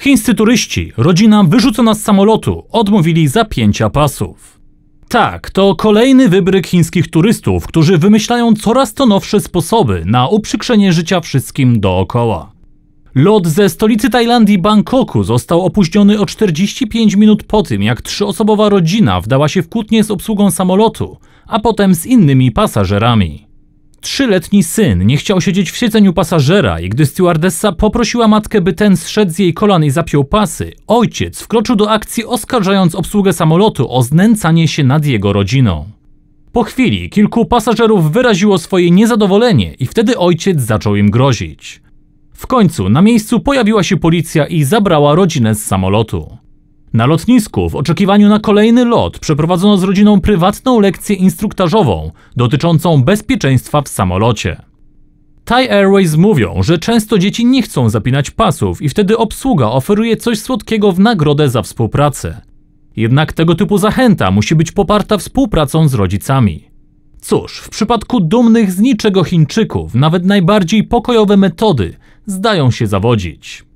Chińscy turyści, rodzina wyrzucona z samolotu, odmówili zapięcia pasów. Tak, to kolejny wybryk chińskich turystów, którzy wymyślają coraz to nowsze sposoby na uprzykrzenie życia wszystkim dookoła. Lot ze stolicy Tajlandii Bangkoku został opóźniony o 45 minut po tym, jak trzyosobowa rodzina wdała się w kłótnie z obsługą samolotu, a potem z innymi pasażerami. Trzyletni syn nie chciał siedzieć w siedzeniu pasażera i gdy stewardessa poprosiła matkę, by ten zszedł z jej kolan i zapiął pasy, ojciec wkroczył do akcji oskarżając obsługę samolotu o znęcanie się nad jego rodziną. Po chwili kilku pasażerów wyraziło swoje niezadowolenie i wtedy ojciec zaczął im grozić. W końcu na miejscu pojawiła się policja i zabrała rodzinę z samolotu. Na lotnisku, w oczekiwaniu na kolejny lot, przeprowadzono z rodziną prywatną lekcję instruktażową dotyczącą bezpieczeństwa w samolocie. Thai Airways mówią, że często dzieci nie chcą zapinać pasów i wtedy obsługa oferuje coś słodkiego w nagrodę za współpracę. Jednak tego typu zachęta musi być poparta współpracą z rodzicami. Cóż, w przypadku dumnych z niczego Chińczyków, nawet najbardziej pokojowe metody zdają się zawodzić.